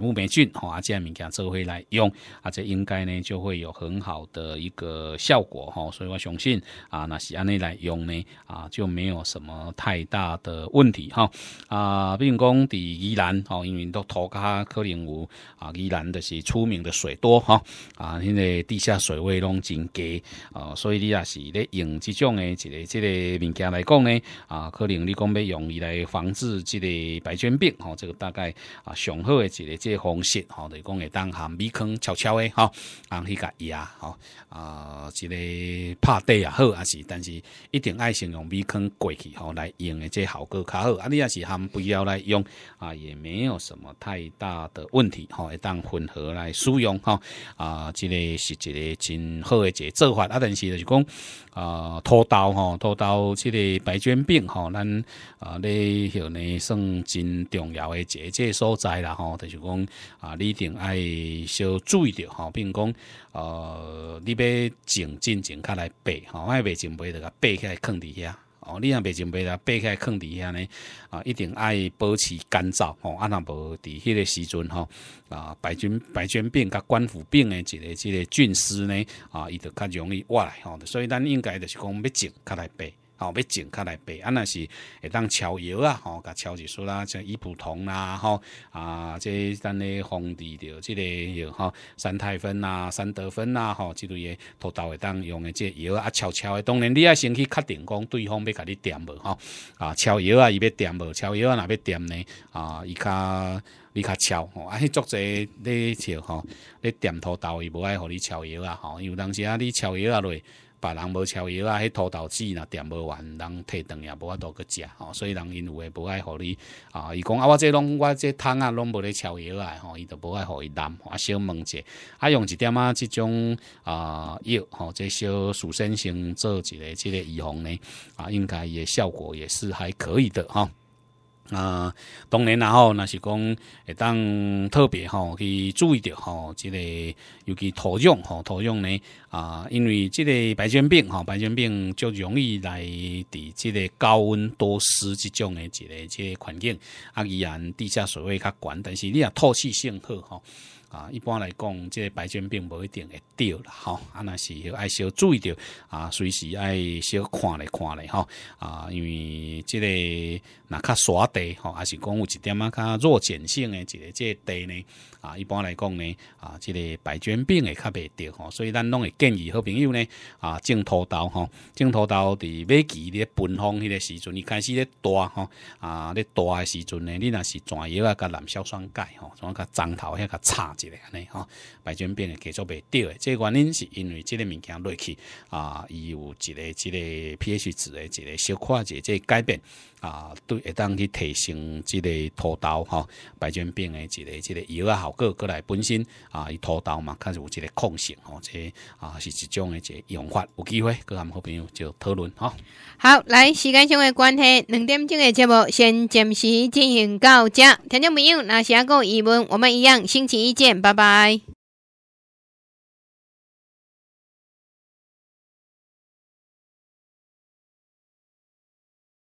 木霉菌哈，啊这样物件做回来用啊，这应该呢就会有很好的一个效果哈，所以我相信啊，那是安尼来用呢啊，就没有什么太大的问题哈啊。如讲伫宜兰哦，因为都土卡可能有啊，宜兰的是出名的水多哈啊，因为地下水位拢真低啊，所以你啊。是咧用即种诶一个、一个物件来讲咧啊，可能你讲要用伊来防治即个白卷病吼，这个大概啊上好诶一个即个方式吼，来讲会当含米糠悄悄诶哈啊去甲压吼啊，即个拍底也好啊是，但是一定爱先用米糠过去吼来用诶即个效果较好，啊你也是含不要来用啊，也没有什么太大的问题吼，会当混合来使用吼。啊，即个是一个真好诶一个做法啊，但是就是讲。啊，拖刀吼，拖刀，即个白卷病吼，咱啊，你迄呢，算真重要的节节所在啦吼。就是讲啊，你一定爱小注意着吼，比如讲呃，你要静静静较来爬吼，爱爬静袂得甲爬起来藏伫遐。哦，你若袂菌爬到爬起来坑伫遐呢，啊，一定爱保持干燥。哦，啊，若无伫迄个时阵，吼，啊，白菌、白菌病甲冠府病的一个即个菌丝呢，啊，伊就较容易活来。吼，所以咱应该就是讲要种较来爬。吼，要静较来背，啊若是会当超药啊，吼，甲超一束啦，像伊普通啦，吼，啊，即咱咧防治着，即个药，吼，三泰芬呐，三德芬呐，吼，即类的，土豆会当用的即药啊，超超的。当然，你啊先去确定讲对方要甲你点无，吼，啊，超药啊，伊要点无，超药啊，若要点呢？啊，伊较，伊较吼，啊，迄足者咧敲，吼，咧点土豆伊无爱互你超药啊，吼，因为当时啊，你超药啊落。把人无超药啊，迄土豆剂若点无完，人退顿也无法度去食吼，所以人因有诶无爱互你啊。伊讲啊，我这拢我这汤啊拢无咧超药啊，吼，伊都无爱互伊男，啊，小问者啊，用一点啊即种啊药吼，这小水先生做一个即个预防呢啊，应该也效果也是还可以的哈。啊，当然然后那是讲，会当特别吼去注意着吼即个尤其土壤吼，土壤呢啊，因为即个白癣病吼，白癣病就容易来伫即个高温多湿即种的即个即环境啊，依然地下水位较悬，但是你啊透气性好吼。啊，一般来讲，即个白卷病无一定会掉啦，吼，啊，那是要爱小注意着，啊，随时爱小看咧看咧，吼，啊，因为即个若较沙地，吼，还是讲有一点啊较弱碱性的一个即个地呢，啊，一般来讲呢，啊，即个白卷病会较袂掉，吼，所以咱拢会建议好朋友呢，啊，种土豆，吼，种土豆伫尾期咧分方迄个时阵，伊开始咧大，吼，啊，咧大诶时阵呢，你若是转药啊，甲蓝硝酸钙，吼，种啊加樟头遐甲插。尼吼，白卷变的给做袂对，即个原因是因为即个物件落去啊，伊有一个、即个 pH 值的一个小快，即个改变。啊，对，会当去提升即个土豆哈，白血病的一个即个药啊效果过来，本身啊，伊土豆嘛，开始有一个抗性吼，即啊是一种的个用法，有机会，跟阿们好朋友就讨论哈。好，来时间上的关系，两点钟的节目先暂时进行到这，听众朋友，那下个疑问，我们一样星期一见，拜拜。